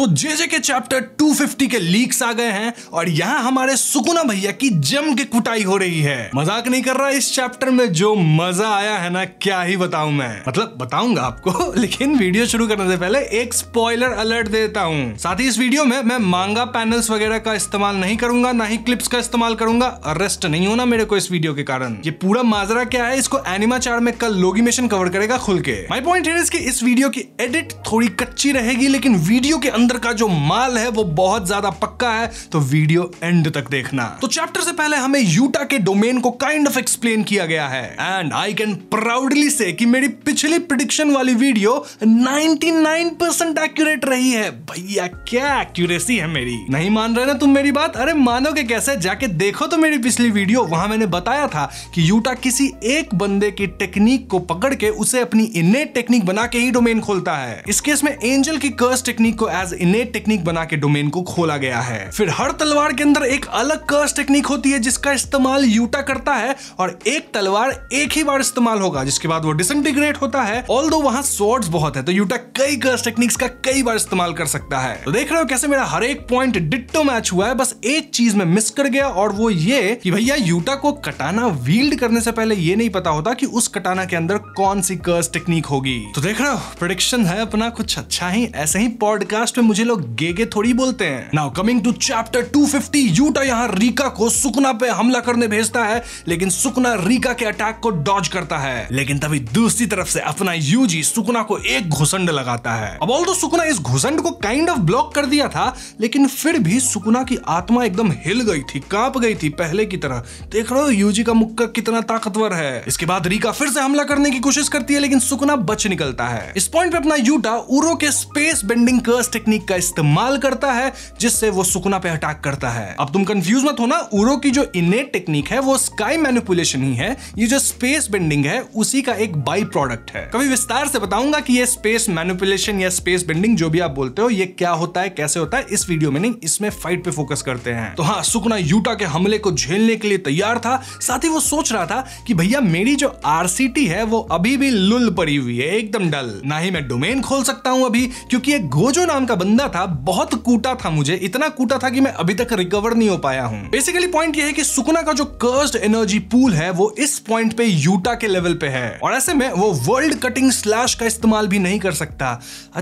तो जेजे के चैप्टर 250 के लीक्स आ गए हैं और यहाँ हमारे सुकुना भैया की जम के कुटाई हो रही है मजाक नहीं कर रहा इस चैप्टर में जो मजा आया है ना क्या ही बताऊ मैं मतलब बताऊंगा आपको लेकिन वीडियो शुरू करने से पहले एक स्पॉइलर अलर्ट देता हूँ साथ ही इस वीडियो में मैं मांगा पैनल्स वगैरह का इस्तेमाल नहीं करूंगा ना ही क्लिप्स का इस्तेमाल करूंगा अरेस्ट नहीं होना मेरे को इस वीडियो के कारण ये पूरा माजरा क्या है इसको एनिमा चार में कल लोगीमेशन कवर करेगा खुल के माई पॉइंट इस वीडियो की एडिट थोड़ी कच्ची रहेगी लेकिन वीडियो के अंदर अंदर का जो माल है वो बहुत ज्यादा पक्का है तो वीडियो एंड तक देखना तो चैप्टर से पहले हमें यूटा के डोमेन को काइंड ऑफ एक्सप्लेन किया गया है एंड आई कैन प्राउडली से कि मेरी पिछली प्रिडिक्शन वाली वीडियो 99% एक्यूरेट रही है भैया क्या एक्यूरेसी है मेरी नहीं मान रहे ना तुम मेरी बात अरे मानोगे कैसे जाके देखो तो मेरी पिछली वीडियो वहां मैंने बताया था कि यूटा किसी एक बंदे की टेक्निक को पकड़ के उसे अपनी इनेट टेक्निक बना के ही डोमेन खोलता है इस केस में एंजल की कर्स टेक्निक को एज इन्हें टेक्निक बना के डोमेन को खोला गया है फिर हर तलवार के अंदर एक अलग कर्स टेक्निक होती है जिसका इस्तेमाल यूटा करता है और एक तलवार एक ही बार इस्तेमाल होगा जिसके बाद वो डिसइंटीग्रेट होता है ऑल दो वहाँ स्वॉर्ड्स बहुत है तो यूटा कई कर्स टेक्निक्स का कई बार इस्तेमाल कर सकता है तो देख रहे हो कैसे मेरा हर एक पॉइंट डिट्टो मैच हुआ है बस एक चीज में मिस कर गया और वो ये कि भैया यूटा को कटाना वील्ड करने से पहले ये नहीं पता होता कि उस कटाना के अंदर कौन सी कर्स टेक्निक होगी तो देख रहे हो प्रोडिक्शन है अपना कुछ अच्छा ही ऐसे ही पॉडकास्ट पे मुझे लोग गेगे थोड़ी बोलते हैं now coming to chapter 250 Yuta यहाँ रीका को सुकना पे हमला करने भेजता है लेकिन सुकना रीका के अटैक को डॉज करता है लेकिन तभी दूसरी तरफ से अपना यूजी सुकना को एक घुसंड लगाता है अब ऑल तो सुकना इस घुसंड को काइंड ऑफ ब्लॉक कर दिया था लेकिन फिर भी सुकना की आत्मा एकदम हिल गई थी कांप गई थी पहले की तरह देख रहे हो यूजी का मुक्का कितना ताकतवर है इसके बाद रीका फिर से हमला करने की कोशिश करती है लेकिन सुकना बच निकलता है इस पॉइंट पे अपना यूटा उरो के space bending curse technique technique का इस्तेमाल करता है जिससे वो सुकुना पे अटैक करता है अब तुम कंफ्यूज मत हो ना उरो की जो इनेट टेक्निक है वो स्काई मैनिपुलेशन ही है ये जो स्पेस बेंडिंग है उसी का एक बाई प्रोडक्ट है कभी विस्तार से बताऊंगा कि ये स्पेस मैनिपुलेशन या स्पेस बेंडिंग जो भी आप बोलते हो ये क्या होता है कैसे होता है इस वीडियो में नहीं इसमें फाइट पे फोकस करते हैं तो हाँ सुकुना यूटा के हमले को झेलने के लिए तैयार था साथ ही वो सोच रहा था कि भैया मेरी जो आरसीटी है वो अभी भी लुल पड़ी हुई है एकदम डल ना ही मैं डोमेन खोल सकता हूँ अभी क्योंकि एक गोजो नाम का बंदा था बहुत कूटा था मुझे इतना कूटा था कि मैं अभी तक रिकवर नहीं हो पाया हूँ बेसिकली पॉइंट ये है कि सुकुना का जो कर्स्ड एनर्जी पूल है वो इस पॉइंट पे यूटा के लेवल पे है और ऐसे में वो वर्ल्ड कटिंग स्लैश का इस्तेमाल भी नहीं कर सकता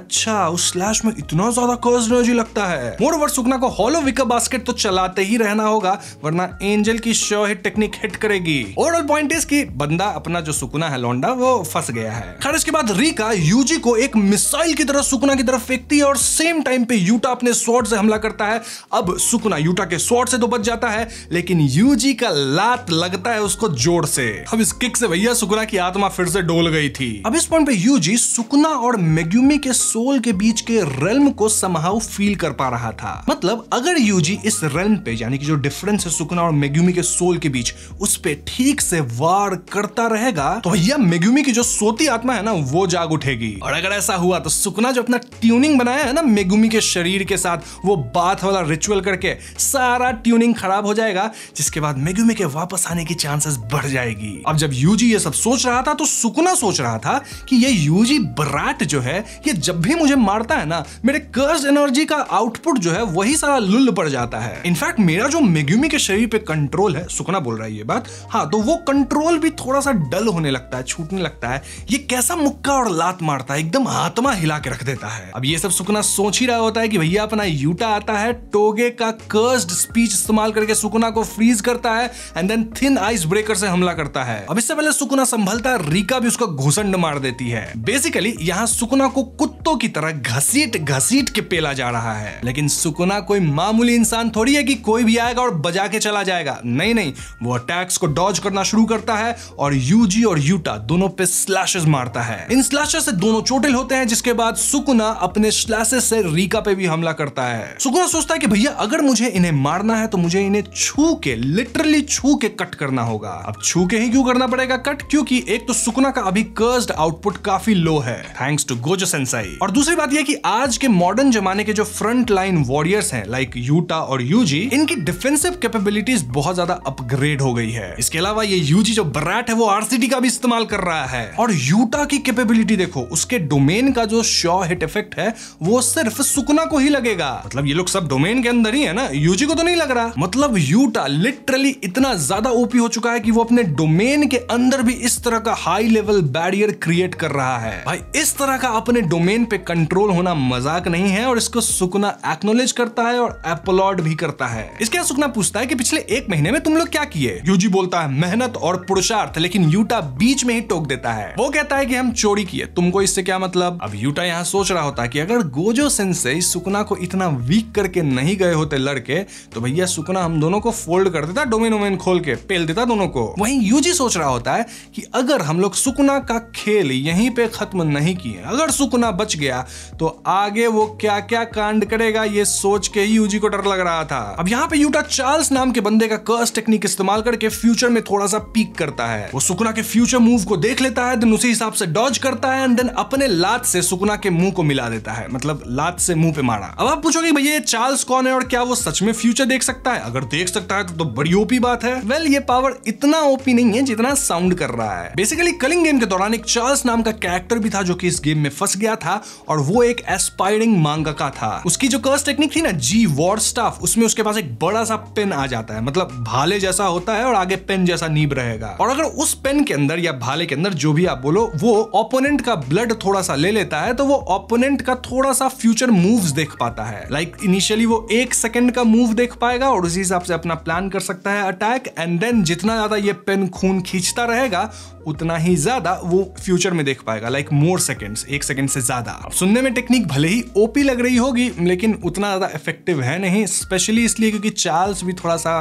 अच्छा उस स्लैश में इतना ज्यादा कर्स्ड एनर्जी लगता है मोर ओवर सुकना को हॉलो विकर बास्केट तो चलाते ही रहना होगा वरना एंजल की शो हिट टेक्निक हिट करेगी ओवरऑल पॉइंट इज की बंदा अपना जो सुकुना है लौंडा वो फंस गया है खैर इसके बाद रीका यूजी को एक मिसाइल की तरह सुकुना की तरफ फेंकती है और सेम सेम टाइम पे यूटा अपने स्वॉर्ड से हमला करता है अब सुकुना यूटा के स्वॉर्ड से तो बच जाता है लेकिन यूजी का लात लगता है उसको जोर से अब इस किक से भैया सुकुना की आत्मा फिर से डोल गई थी अब इस पॉइंट पे यूजी सुकुना और मेग्यूमी के सोल के बीच के रेलम को समहाउ फील कर पा रहा था मतलब अगर यूजी इस रेलम पे यानी कि जो डिफरेंस है सुकुना और मेग्यूमी के सोल के बीच उस पे ठीक से वार करता रहेगा तो भैया मेग्यूमी की जो सोती आत्मा है ना वो जाग उठेगी और अगर ऐसा हुआ तो सुकुना जो अपना ट्यूनिंग बनाया है ना मेगुमी के शरीर के साथ वो बात वाला रिचुअल करके सारा ट्यूनिंग खराब हो जाएगा जिसके बाद मेगुमी के वापस आने की चांसेस बढ़ जाएगी अब जब यूजी ये सब सोच रहा था तो सुकुना सोच रहा था कि ये यूजी ब्राट जो है ये जब भी मुझे मारता है ना मेरे कर्ज एनर्जी का आउटपुट जो है वही सारा लुल पड़ जाता है इनफैक्ट मेरा जो मेग्यूमी के शरीर पे कंट्रोल है सुकना बोल रहा है ये बात हाँ तो वो कंट्रोल भी थोड़ा सा डल होने लगता है छूटने लगता है ये कैसा मुक्का और लात मारता है एकदम आत्मा हिला के रख देता है अब ये सब सुकना सोच सोच ही रहा होता है कि भैया अपना यूटा आता है टोगे का कर्स्ड स्पीच इस्तेमाल करके सुकुना को फ्रीज करता है and then thin ice breaker से हमला करता है अब इससे पहले सुकुना संभलता रीका भी उसका घुसंड मार देती है बेसिकली यहाँ सुकुना को कुछ कुत्तों की तरह घसीट घसीट के पेला जा रहा है लेकिन सुकुना कोई मामूली इंसान थोड़ी है कि कोई भी आएगा और बजा के चला जाएगा नहीं नहीं वो अटैक्स को डॉज करना शुरू करता है और यूजी और यूटा दोनों पे स्लैशेस मारता है इन स्लैशेस से दोनों चोटिल होते हैं जिसके बाद सुकुना अपने स्लैशेस से रीका पे भी हमला करता है सुकुना सोचता है कि भैया अगर मुझे इन्हें मारना है तो मुझे इन्हें छू के लिटरली छू के कट करना होगा अब छू के ही क्यों करना पड़ेगा कट क्योंकि एक तो सुकुना का अभी कर्ज आउटपुट काफी लो है थैंक्स टू गोजो सेंसाई और दूसरी बात यह कि आज के मॉडर्न जमाने के जो फ्रंट लाइन वॉरियर्स हैं लाइक यूटा और यूजी इनकी डिफेंसिव कैपेबिलिटीज बहुत ज्यादा अपग्रेड हो गई है इसके अलावा ये यूजी जो बराट है वो आरसीटी का भी इस्तेमाल कर रहा है और यूटा की कैपेबिलिटी देखो उसके डोमेन का जो शो हिट इफेक्ट है वो सिर्फ सुकुना को ही लगेगा मतलब ये लोग सब डोमेन के अंदर ही है ना यूजी को तो नहीं लग रहा मतलब यूटा लिटरली इतना ज्यादा ओपी हो चुका है कि वो अपने डोमेन के अंदर भी इस तरह का हाई लेवल बैरियर क्रिएट कर रहा है भाई इस तरह का अपने डोमेन पे कंट्रोल होना मजाक नहीं है और इसको सुकना एक्नोलेज करता है और एपोलॉड भी करता है इसके बाद सुकना पूछता है कि पिछले एक महीने में तुम लोग क्या किए यूजी बोलता है मेहनत और पुरुषार्थ लेकिन यूटा बीच में ही टोक देता है वो कहता है कि हम चोरी किए तुमको इससे क्या मतलब अब यूटा यहाँ सोच रहा होता है की अगर गोजो सेंसेई सुकना को इतना वीक करके नहीं गए होते लड़के तो भैया सुकना हम दोनों को फोल्ड कर देता डोमिन वोमेन खोल के पेल देता दोनों को वहीं यूजी सोच रहा होता है कि अगर हम लोग सुकना का खेल यहीं पे खत्म नहीं किए अगर सुकना बच गया तो आगे वो क्या क्या कांड करेगा ये सोच के ही यूजी को डर लग रहा था अब यहाँ पे यूटा चार्ल्स नाम के बंदे का कर्स टेक्निक इस्तेमाल करके फ्यूचर में थोड़ा सा पीक करता है वो सुकुना के फ्यूचर मूव को देख लेता है देन उसी हिसाब से डॉज करता है एंड देन अपने लात से सुकुना के मुंह को मिला देता है मतलब लात से मुंह पे मारा अब आप पूछोगे भैया चार्ल्स कौन है और क्या वो सच में फ्यूचर देख सकता है अगर देख सकता है तो, तो बड़ी ओपी बात है वेल ये पावर इतना ओपी नहीं है जितना साउंड कर रहा है बेसिकली कलिंग गेम के दौरान एक चार्ल्स नाम का कैरेक्टर भी था जो कि इस गेम में फंस गया था और वो एक एस्पायरिंग मांगका था उसकी जो कर्स टेक्निक थी ना जी वॉर स्टाफ उसमें उसके पास एक बड़ा सा पेन आ जाता है मतलब भाले जैसा होता है और आगे पेन जैसा नीब रहेगा और अगर उस पेन के अंदर या भाले के अंदर जो भी आप बोलो वो ओपोनेंट का ब्लड थोड़ा सा ले लेता है तो वो ओपोनेंट का थोड़ा सा फ्यूचर मूव देख पाता है लाइक like, इनिशियली वो एक सेकेंड का मूव देख पाएगा और उसी हिसाब से अपना प्लान कर सकता है अटैक एंड देन जितना ज्यादा ये पेन खून खींचता रहेगा उतना ही ज्यादा वो फ्यूचर में देख पाएगा लाइक मोर सेकेंड्स एक सेकेंड से ज्यादा ज्यादा सुनने में टेक्निक भले ही ओपी लग रही होगी लेकिन उतना ज्यादा इफेक्टिव है नहीं स्पेशली इसलिए क्योंकि चार्ल्स भी थोड़ा सा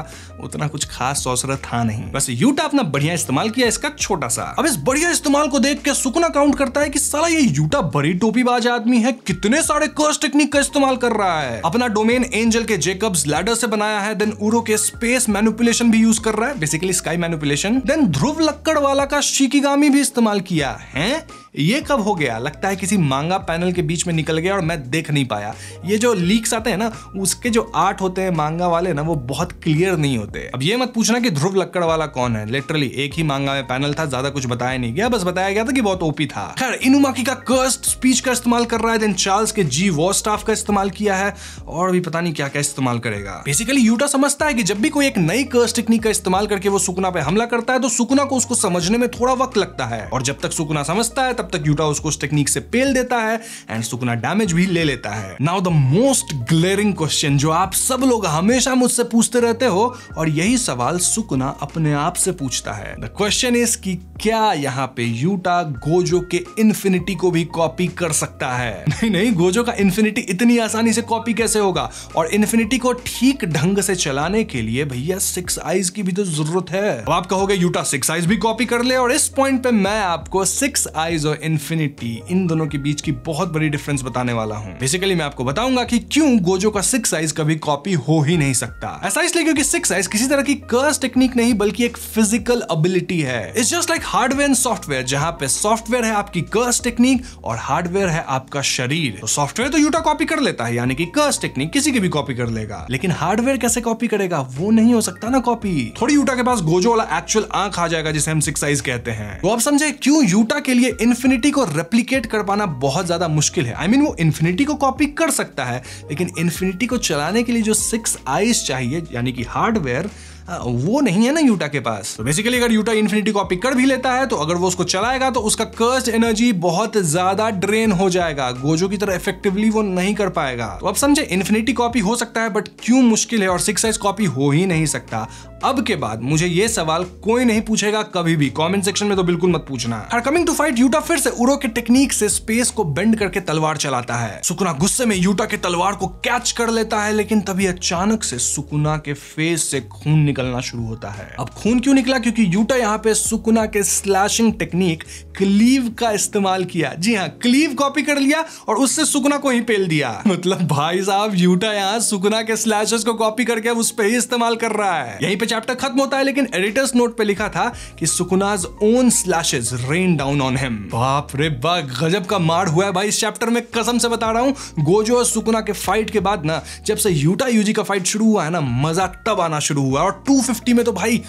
उतना कुछ खास सौसरा था नहीं बस यूटा अपना बढ़िया इस्तेमाल किया इसका छोटा सा अब इस बढ़िया इस्तेमाल को देख के सुकना काउंट करता है कि सारा ये यूटा बड़ी टोपीबाज आदमी है कितने सारे कर्स टेक्निक का इस्तेमाल कर रहा है अपना डोमेन एंजल के जेकब्स लैडर से बनाया है देन उरो के स्पेस मैनुपुलेशन भी यूज कर रहा है basically sky manipulation then Dhruv Lakdawala का शिकीगामी भी इस्तेमाल किया है ये कब हो गया लगता है किसी मांगा पूरा पैनल के बीच में निकल गया और मैं देख नहीं पाया ये जो लीक्स आते हैं ना उसके जो आर्ट होते हैं मांगा वाले ना वो बहुत क्लियर नहीं होते अब ये मत पूछना कि ध्रुव लक्कड़ वाला कौन है लिटरली एक ही मांगा में पैनल था ज्यादा कुछ बताया नहीं गया बस बताया गया था कि बहुत ओपी था खैर इनुमाकी का कर्स्ट स्पीच का इस्तेमाल कर रहा है देन चार्ल्स के जी वॉ स्टाफ का इस्तेमाल किया है और भी पता नहीं क्या क्या इस्तेमाल करेगा बेसिकली यूटा समझता है कि जब भी कोई एक नई कर्स टेक्निक का इस्तेमाल करके वो सुकुना पे हमला करता है तो सुकुना को उसको समझने में थोड़ा वक्त लगता है और जब तक सुकुना समझता है तब तक यूटा उसको उस टेक्निक से पेल देता है है एंड सुकुना डैमेज भी ले लेता है now the most glaring question जो आप सब लोग हमेशा मुझसे पूछते रहते हो और यही सवाल सुकुना अपने आप से पूछता है द क्वेश्चन इज कि क्या यहाँ पे यूटा गोजो के इन्फिनिटी को भी कॉपी कर सकता है नहीं नहीं गोजो का इन्फिनिटी इतनी आसानी से कॉपी कैसे होगा और इन्फिनिटी को ठीक ढंग से चलाने के लिए भैया सिक्स आइज की भी तो जरूरत है अब आप कहोगे यूटा सिक्स आइज भी कॉपी कर ले और इस पॉइंट पे मैं आपको सिक्स आइज और इन्फिनिटी इन दोनों के बीच की बहुत बड़ी डिफरेंस बताने वाला हूँ बेसिकली मैं आपको बताऊंगा की क्यूँ गोजो का सिक्स साइज कभी कॉपी हो ही नहीं सकता ऐसा इसलिए क्योंकि सिक्स साइज किसी तरह की कर्स टेक्निक नहीं बल्कि एक फिजिकल अबिलिटी है it's just like hardware and software जहाँ पे सॉफ्टवेयर है आपकी कर्स टेक्निक और हार्डवेयर है आपका शरीर तो सॉफ्टवेयर तो यूटा कॉपी कर लेता है यानी कि कर्स टेक्निक किसी की भी कॉपी कर लेगा लेकिन हार्डवेयर कैसे कॉपी करेगा वो नहीं हो सकता ना कॉपी थोड़ी यूटा के पास गोजो वाला एक्चुअल आंख आ जाएगा जिसे हम सिक्स साइज कहते हैं तो आप समझे क्यों यूटा के लिए इन्फिनिटी को रेप्लीकेट कर पाना बहुत ज़्यादा मुश्किल है आई I मीन mean, वो इन्फिनिटी को कॉपी कर सकता है लेकिन इन्फिनिटी को चलाने के लिए जो सिक्स आईज चाहिए यानी कि हार्डवेयर वो नहीं है ना यूटा के पास तो बेसिकली अगर यूटा इन्फिनिटी को पिक कर भी लेता है तो अगर वो उसको चलाएगा तो उसका कर्स्ट एनर्जी बहुत ज्यादा ड्रेन हो जाएगा गोजो की तरह इफेक्टिवली वो नहीं कर पाएगा तो अब समझे इन्फिनिटी कॉपी हो सकता है बट क्यों मुश्किल है और सिक्स साइज कॉपी हो ही नहीं सकता अब के बाद मुझे ये सवाल कोई नहीं पूछेगा कभी भी कमेंट सेक्शन में तो बिल्कुल मत पूछना हर कमिंग टू फाइट यूटा फिर से उरो के टेक्निक से स्पेस को बेंड करके तलवार चलाता है सुकुना गुस्से में यूटा के तलवार को कैच कर लेता है लेकिन तभी अचानक से सुकुना के फेस से खून निकल निकलना शुरू होता है अब खून क्यों निकला क्योंकि यूटा यहाँ पे सुकुना के स्लैशिंग टेक्निक क्लीव का इस्तेमाल किया जी हाँ क्लीव कॉपी कर लिया और उससे सुकुना को ही पेल दिया मतलब भाई साहब यूटा यहाँ सुकुना के स्लैशेस को कॉपी करके उस पर ही इस्तेमाल कर रहा है यहीं पे चैप्टर खत्म होता है लेकिन एडिटर्स नोट पे लिखा था कि Sukuna's own slashes rain down on him बाप रे बा गजब का मार हुआ है भाई इस चैप्टर में कसम से बता रहा हूँ गोजो और सुकुना के फाइट के बाद ना जब से यूटा यूजी का फाइट शुरू हुआ है ना मजा तब आना शुरू हुआ और टू फिफ्टी में तो भाई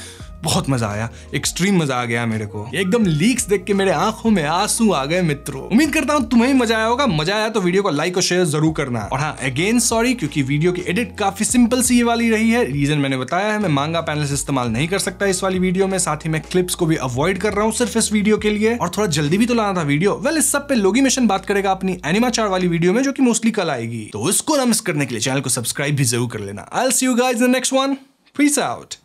बहुत मजा आया एक्सट्रीम मजा आ गया मेरे को एकदम लीक्स देख के मेरे आंखों में आंसू आ गए मित्रों उम्मीद करता हूँ तुम्हें मजा आया होगा मजा आया तो वीडियो को लाइक और शेयर जरूर करना और हाँ अगेन सॉरी क्योंकि वीडियो की एडिट काफी सिंपल सी ये वाली रही है रीजन मैंने बताया है मैं मांगा पैनल इस्तेमाल नहीं कर सकता इस वाली वीडियो में साथ ही मैं क्लिप्स को भी अवॉइड कर रहा हूँ सिर्फ इस वीडियो के लिए और थोड़ा जल्दी भी तो लाना था वीडियो वेल इस सब पे लोगी मिशन बात करेगा अपनी एनिमा चार वाली वीडियो में जो की मोस्टली कल आएगी तो उसको ना मिस करने के लिए चैनल को सब्सक्राइब भी जरूर कर लेना I see you guys next one Peace out.